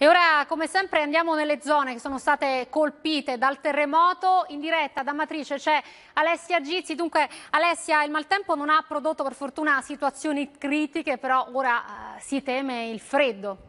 E ora, come sempre, andiamo nelle zone che sono state colpite dal terremoto. In diretta da Matrice c'è Alessia Gizzi. Dunque, Alessia, il maltempo non ha prodotto per fortuna situazioni critiche, però ora eh, si teme il freddo.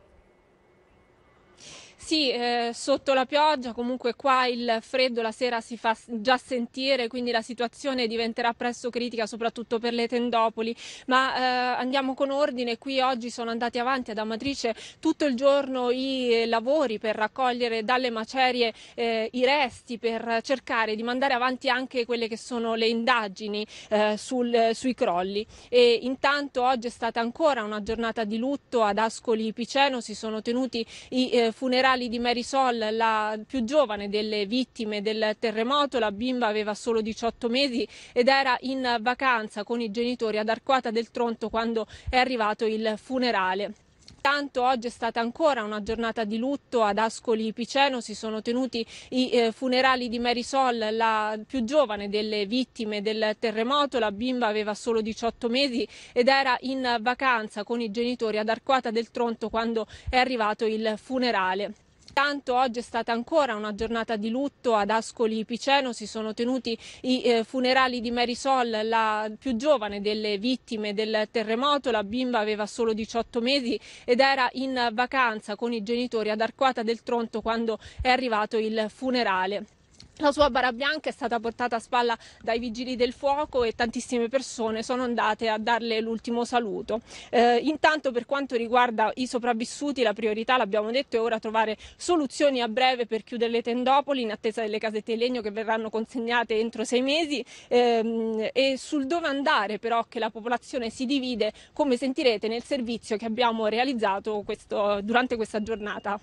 Sì, eh, sotto la pioggia, comunque qua il freddo la sera si fa già sentire, quindi la situazione diventerà presto critica, soprattutto per le tendopoli. Ma eh, andiamo con ordine, qui oggi sono andati avanti ad Amatrice tutto il giorno i lavori per raccogliere dalle macerie eh, i resti, per cercare di mandare avanti anche quelle che sono le indagini eh, sul, sui crolli. E intanto oggi è stata ancora una giornata di lutto ad Ascoli Piceno, si sono tenuti i eh, funerali funerali di Marisol, la più giovane delle vittime del terremoto, la bimba aveva solo 18 mesi ed era in vacanza con i genitori ad Arquata del Tronto quando è arrivato il funerale. Tanto oggi è stata ancora una giornata di lutto ad Ascoli Piceno, si sono tenuti i eh, funerali di Marisol, la più giovane delle vittime del terremoto, la bimba aveva solo 18 mesi ed era in vacanza con i genitori ad Arquata del Tronto quando è arrivato il funerale. Intanto oggi è stata ancora una giornata di lutto ad Ascoli Piceno, si sono tenuti i eh, funerali di Mary Sol, la più giovane delle vittime del terremoto, la bimba aveva solo 18 mesi ed era in vacanza con i genitori ad Arquata del Tronto quando è arrivato il funerale. La sua bara bianca è stata portata a spalla dai vigili del fuoco e tantissime persone sono andate a darle l'ultimo saluto. Eh, intanto per quanto riguarda i sopravvissuti la priorità, l'abbiamo detto, è ora trovare soluzioni a breve per chiudere le tendopoli in attesa delle casette di legno che verranno consegnate entro sei mesi ehm, e sul dove andare però che la popolazione si divide come sentirete nel servizio che abbiamo realizzato questo, durante questa giornata.